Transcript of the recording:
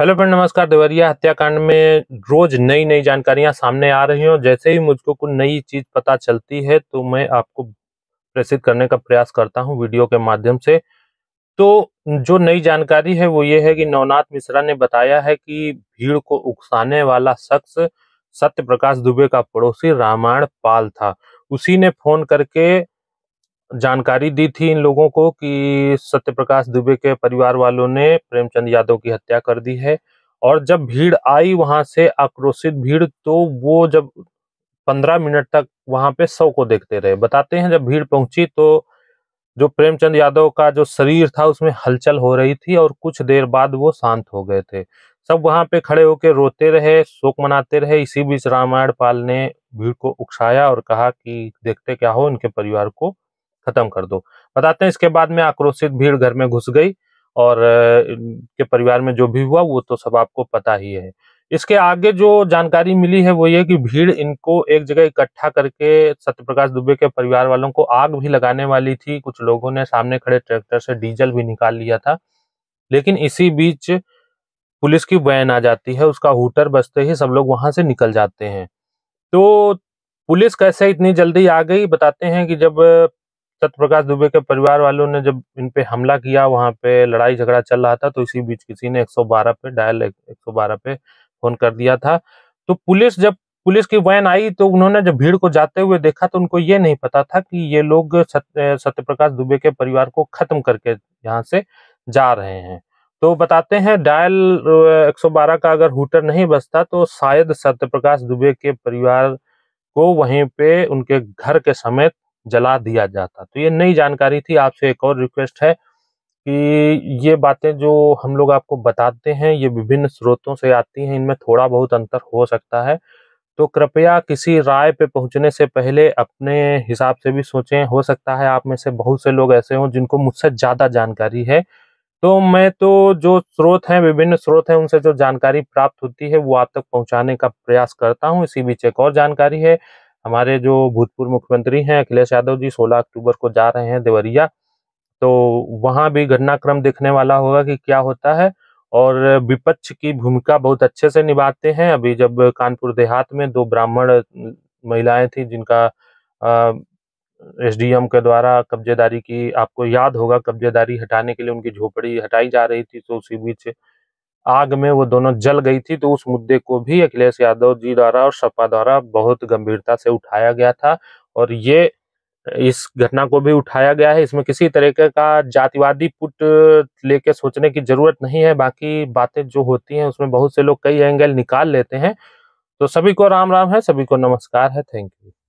hello friend नमस्कार देवरिया हत्याकांड में रोज नई नई जानकारियां सामने आ रही हैं और जैसे ही मुझको कोई नई चीज पता चलती है तो मैं आपको प्रेषित करने का प्रयास करता हूं वीडियो के माध्यम से तो जो नई जानकारी है वो ये है कि नवनाथ मिश्रा ने बताया है कि भीड़ को उकसाने वाला शख्स सत्य प्रकाश दुबे का पड़ोसी रामायण पाल था उसी ने फोन करके जानकारी दी थी इन लोगों को कि सत्य प्रकाश दुबे के परिवार वालों ने प्रेमचंद यादव की हत्या कर दी है और जब भीड़ आई वहां से आक्रोशित भीड़ तो वो जब पंद्रह मिनट तक वहां पे सौ को देखते रहे बताते हैं जब भीड़ पहुंची तो जो प्रेमचंद यादव का जो शरीर था उसमें हलचल हो रही थी और कुछ देर बाद वो शांत हो गए थे सब वहां पे खड़े होकर रोते रहे शोक मनाते रहे इसी बीच रामायण पाल ने भीड़ को उकसाया और कहा कि देखते क्या हो इनके परिवार को खत्म कर दो बताते हैं इसके बाद में आक्रोशित भीड़ घर में घुस गई और के परिवार में जो भी हुआ वो तो सब आपको पता ही है इसके आगे जो जानकारी मिली है वो ये कि भीड़ इनको एक जगह इकट्ठा करके सत्यप्रकाश दुबे के परिवार वालों को आग भी लगाने वाली थी कुछ लोगों ने सामने खड़े ट्रैक्टर से डीजल भी निकाल लिया था लेकिन इसी बीच पुलिस की वैन आ जाती है उसका हुटर बजते ही सब लोग वहां से निकल जाते हैं तो पुलिस कैसे इतनी जल्दी आ गई बताते हैं कि जब सत्य प्रकाश दुबे के परिवार वालों ने जब इन पे हमला किया वहां पे लड़ाई झगड़ा चल रहा था तो इसी बीच किसी ने 112 पे डायल 112 पे फोन कर दिया था तो पुलिस जब पुलिस की वैन आई तो उन्होंने जब भीड़ को जाते हुए देखा तो उनको ये नहीं पता था कि ये लोग सत्यप्रकाश दुबे के परिवार को खत्म करके यहाँ से जा रहे हैं तो बताते हैं डायल 112 का अगर हुटर नहीं बसता तो शायद सत्यप्रकाश दुबे के परिवार को वहीं पे उनके घर के समेत जला दिया जाता तो ये नई जानकारी थी आपसे एक और रिक्वेस्ट है कि ये बातें जो हम लोग आपको बताते हैं ये विभिन्न स्रोतों से आती हैं इनमें थोड़ा बहुत अंतर हो सकता है तो कृपया किसी राय पे पहुंचने से पहले अपने हिसाब से भी सोचें हो सकता है आप में से बहुत से लोग ऐसे हों जिनको मुझसे ज़्यादा जानकारी है तो मैं तो जो स्रोत हैं विभिन्न स्रोत हैं उनसे जो जानकारी प्राप्त होती है वो आप तक पहुंचाने का प्रयास करता हूँ इसी बीच एक और जानकारी है हमारे जो भूतपूर्व मुख्यमंत्री हैं अखिलेश यादव जी 16 अक्टूबर को जा रहे हैं देवरिया तो वहाँ भी घटनाक्रम देखने वाला होगा कि क्या होता है और विपक्ष की भूमिका बहुत अच्छे से निभाते हैं अभी जब कानपुर देहात में दो ब्राह्मण महिलाएं थी जिनका एसडीएम के द्वारा कब्जेदारी की आपको याद होगा कब्जेदारी हटाने के लिए उनकी झोपड़ी हटाई जा रही थी तो उसी बीच आग में वो दोनों जल गई थी तो उस मुद्दे को भी अखिलेश यादव जी द्वारा और सपा द्वारा बहुत गंभीरता से उठाया गया था और ये इस घटना को भी उठाया गया है इसमें किसी तरीके का जातिवादी पुट लेके सोचने की जरूरत नहीं है बाकी बातें जो होती हैं उसमें बहुत से लोग कई एंगल निकाल लेते हैं तो सभी को राम राम है सभी को नमस्कार है थैंक यू